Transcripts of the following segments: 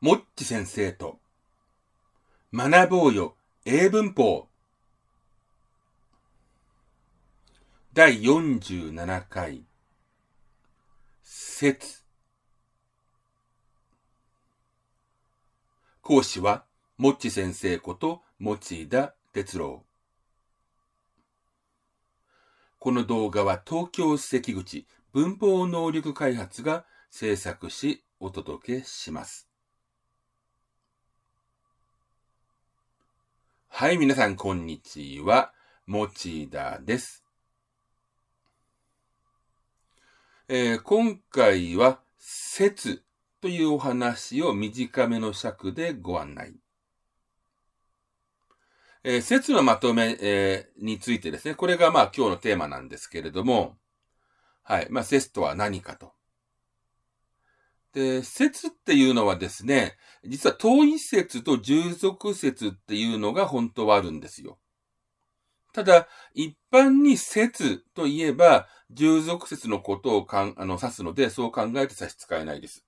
もっち先生と学ぼうよ英文法第47回説講師はもっち先生ことちい田哲郎この動画は東京関口文法能力開発が制作しお届けします。はい、皆さん、こんにちは。もちだです。えー、今回は、説というお話を短めの尺でご案内。えー、説のまとめ、えー、についてですね、これがまあ今日のテーマなんですけれども、はい、まあ説とは何かと。で、説っていうのはですね、実は遠い説と従属説っていうのが本当はあるんですよ。ただ、一般に説といえば、従属説のことをかんあの指すので、そう考えて差し支えないです。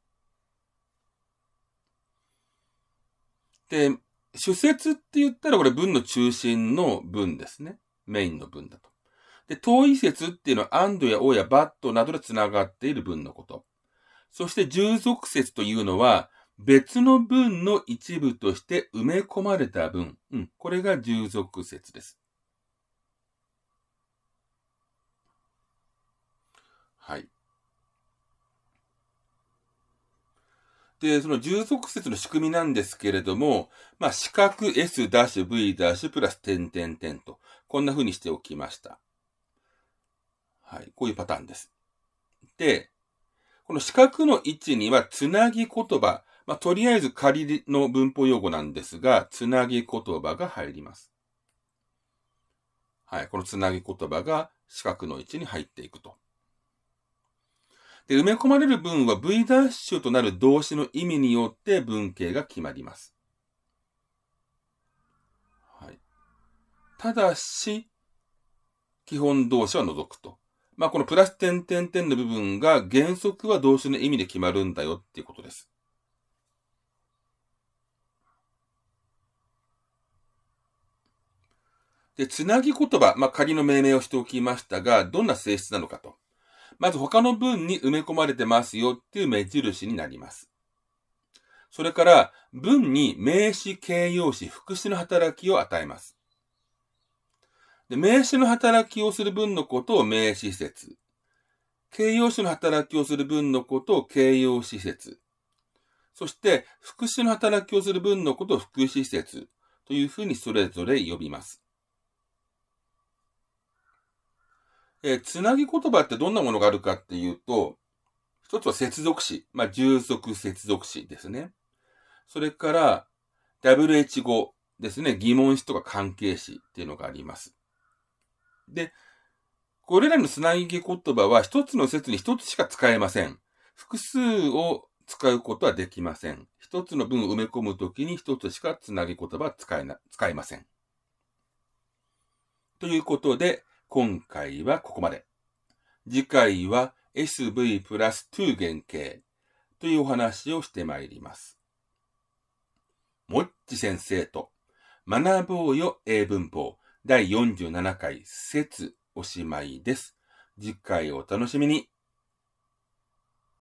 で、主説って言ったらこれ文の中心の文ですね。メインの文だと。で、遠い説っていうのは、アンドやオやバットなどで繋がっている文のこと。そして従属説というのは、別の文の一部として埋め込まれた文。うん、これが従属説です。はい。で、その従属説の仕組みなんですけれども、まあ、四角 S-V- プラス点点点と、こんな風にしておきました。はい。こういうパターンです。で、この四角の位置にはつなぎ言葉、まあ、とりあえず仮の文法用語なんですが、つなぎ言葉が入ります。はい、このつなぎ言葉が四角の位置に入っていくと。で、埋め込まれる文は V' ダッシュとなる動詞の意味によって文形が決まります。はい。ただし、基本動詞は除くと。まあ、このプラス点点点の部分が原則は動詞の意味で決まるんだよっていうことです。で、つなぎ言葉、まあ、仮の命名をしておきましたが、どんな性質なのかと。まず他の文に埋め込まれてますよっていう目印になります。それから、文に名詞、形容詞、副詞の働きを与えます。で、名詞の働きをする文のことを名詞説。形容詞の働きをする文のことを形容詞説。そして、副詞の働きをする文のことを副詞説というふうにそれぞれ呼びます。えー、つなぎ言葉ってどんなものがあるかっていうと、一つは接続詞。まあ、従属接続詞ですね。それから、WH 語ですね。疑問詞とか関係詞っていうのがあります。で、これらのつなぎ言葉は一つの説に一つしか使えません。複数を使うことはできません。一つの文を埋め込むときに一つしかつなぎ言葉は使えな、使えません。ということで、今回はここまで。次回は SV プラス2原型というお話をしてまいります。もっち先生と学ぼうよ英文法第47回、節おしまいです。次回お楽しみに。